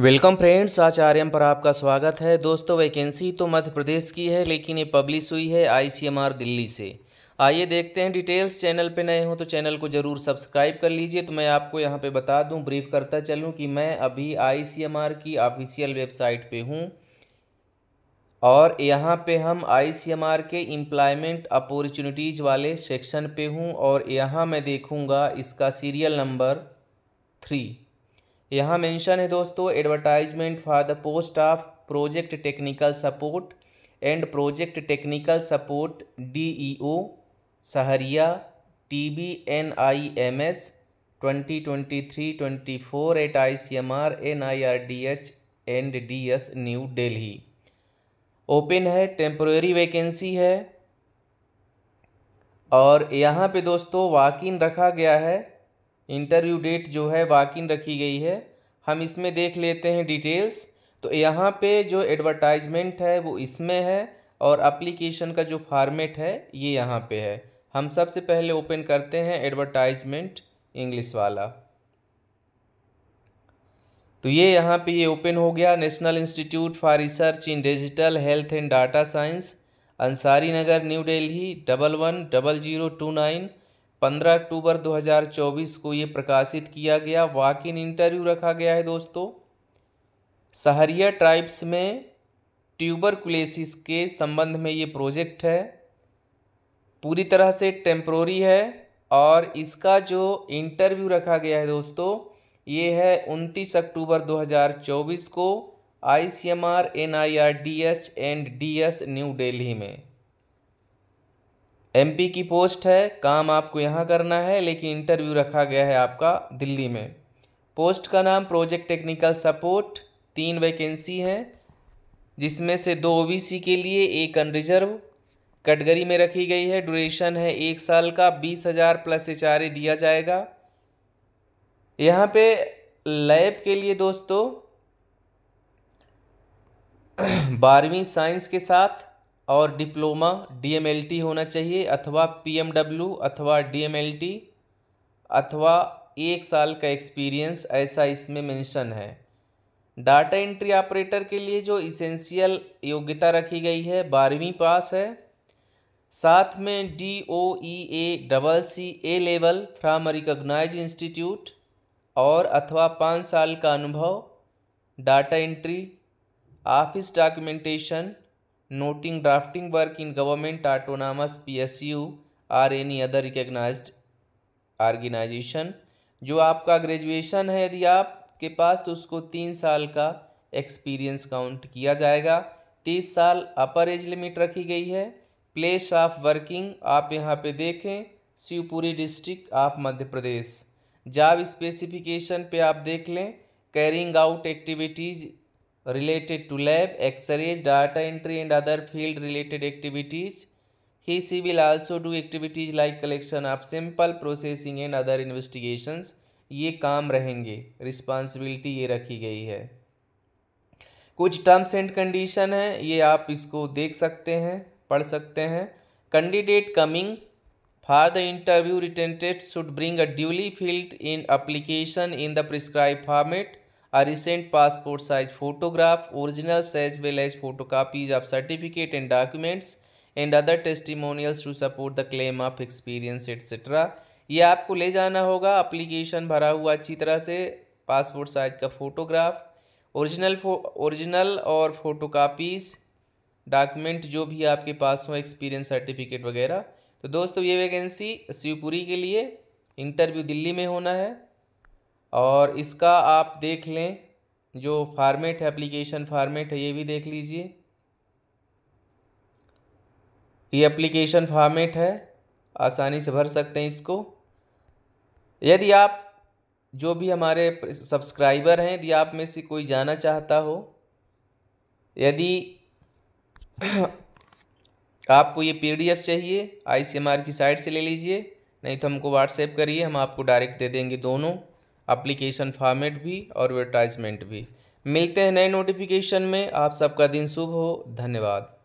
Welcome friends आचार्यम पर आपका स्वागत है दोस्तों वैकेंसी तो मध्य प्रदेश की है लेकिन ये पब्लिश हुई है आईसीएमआर दिल्ली से आइए देखते हैं डिटेल्स चैनल पे नए हो तो चैनल को ज़रूर सब्सक्राइब कर लीजिए तो मैं आपको यहाँ पे बता दूँ ब्रीफ करता चलूँ कि मैं अभी आईसीएमआर की ऑफिशियल वेबसाइट पर हूँ और यहाँ पर हम आई के एम्प्लॉयमेंट अपॉर्चुनिटीज़ वाले सेक्शन पर हूँ और यहाँ मैं देखूँगा इसका सीरियल नंबर थ्री यहाँ मेंशन है दोस्तों advertisement for the post of project technical support and project technical support DEO सहरिया T B N I M S twenty twenty three twenty four eight I C M R N I R D H and D S new Delhi open है temporary vacancy है और यहाँ पे दोस्तों Joaquin रखा गया है इंटरव्यू डेट जो है वाकिन रखी गई है हम इसमें देख लेते हैं डिटेल्स तो यहाँ पे जो एडवर्टाइजमेंट है वो इसमें है और अप्लीकेशन का जो फार्मेट है ये यहाँ पे है हम सबसे पहले ओपन करते हैं एडवर्टाइजमेंट इंग्लिश वाला तो ये यहाँ पे ये ओपन हो गया national institute for research in digital health and data science Ansari Nagar new Delhi double one double zero two nine पंद्रह अक्टूबर 2024 को ये प्रकाशित किया गया वाक इन इंटरव्यू रखा गया है दोस्तों सहरिया ट्राइब्स में ट्यूबरकुलेसिस के संबंध में ये प्रोजेक्ट है पूरी तरह से टेम्प्रोरी है और इसका जो इंटरव्यू रखा गया है दोस्तों ये है उनतीस अक्टूबर 2024 को I C M R N I R D H and D S new Delhi में एमपी की पोस्ट है काम आपको यहाँ करना है लेकिन इंटरव्यू रखा गया है आपका दिल्ली में पोस्ट का नाम प्रोजेक्ट टेक्निकल सपोर्ट तीन वैकेंसी हैं जिसमें से दो ओबीसी के लिए एक अनरिजर्व कैटगरी में रखी गई है ड्यूरेशन है एक साल का बीस हज़ार प्लस एच e दिया जाएगा यहाँ पे लैब के लिए दोस्तों बारहवीं साइंस के साथ और डिप्लोमा डी होना चाहिए अथवा पी अथवा डी अथवा एक साल का एक्सपीरियंस ऐसा इसमें मेंशन है डाटा एंट्री ऑपरेटर के लिए जो इसेंशियल योग्यता रखी गई है बारहवीं पास है साथ में D O E A double C A level from recognise institute और अथवा पाँच साल का अनुभव data entry office documentation noting drafting work in government autonomous psu or any other recognized organization जो आपका ग्रेजुएशन है यदि आपके पास तो उसको तीन साल का एक्सपीरियंस काउंट किया जाएगा तीस साल अपर एज लिमिट रखी गई है प्लेस ऑफ वर्किंग आप यहाँ पे देखें शिवपुरी डिस्ट्रिक्ट आप मध्य प्रदेश जॉब स्पेसिफिकेशन पे आप देख लें carrying out activities related to lab, x-rays, data entry and other field related activities. He, she will also do activities like collection of sample processing and other investigations. ये काम रहेंगे responsibility ये रखी गई है कुछ टर्म्स एंड कंडीशन है ये आप इसको देख सकते हैं पढ़ सकते हैं candidate coming for the interview रिटेंटेड should bring a duly filled in application in the prescribe format a recent passport size photograph, original as well as photocopies of certificate and documents and other testimonials to support the claim of experience etc. ये आपको ले जाना होगा application भरा हुआ अच्छी तरह से पासपोर्ट साइज का फ़ोटोग्राफ ओरिजिनल ओरिजिनल और फोटोकॉपीज़ डॉक्यूमेंट जो भी आपके पास हो एक्सपीरियंस सर्टिफिकेट वगैरह तो दोस्तों ये वैकेंसी शिवपुरी के लिए इंटरव्यू दिल्ली में होना है और इसका आप देख लें जो फार्मेट है एप्लीकेशन फार्मेट है ये भी देख लीजिए ये एप्लीकेशन फार्मेट है आसानी से भर सकते हैं इसको यदि आप जो भी हमारे सब्सक्राइबर हैं यदि आप में से कोई जाना चाहता हो यदि आपको ये पीडीएफ चाहिए आईसीएमआर की साइट से ले लीजिए नहीं तो हमको व्हाट्सएप करिए हम आपको डायरेक्ट दे देंगे दोनों अप्लीकेशन फॉर्मेट भी और एडवर्टाइजमेंट भी मिलते हैं नए नोटिफिकेशन में आप सबका दिन शुभ हो धन्यवाद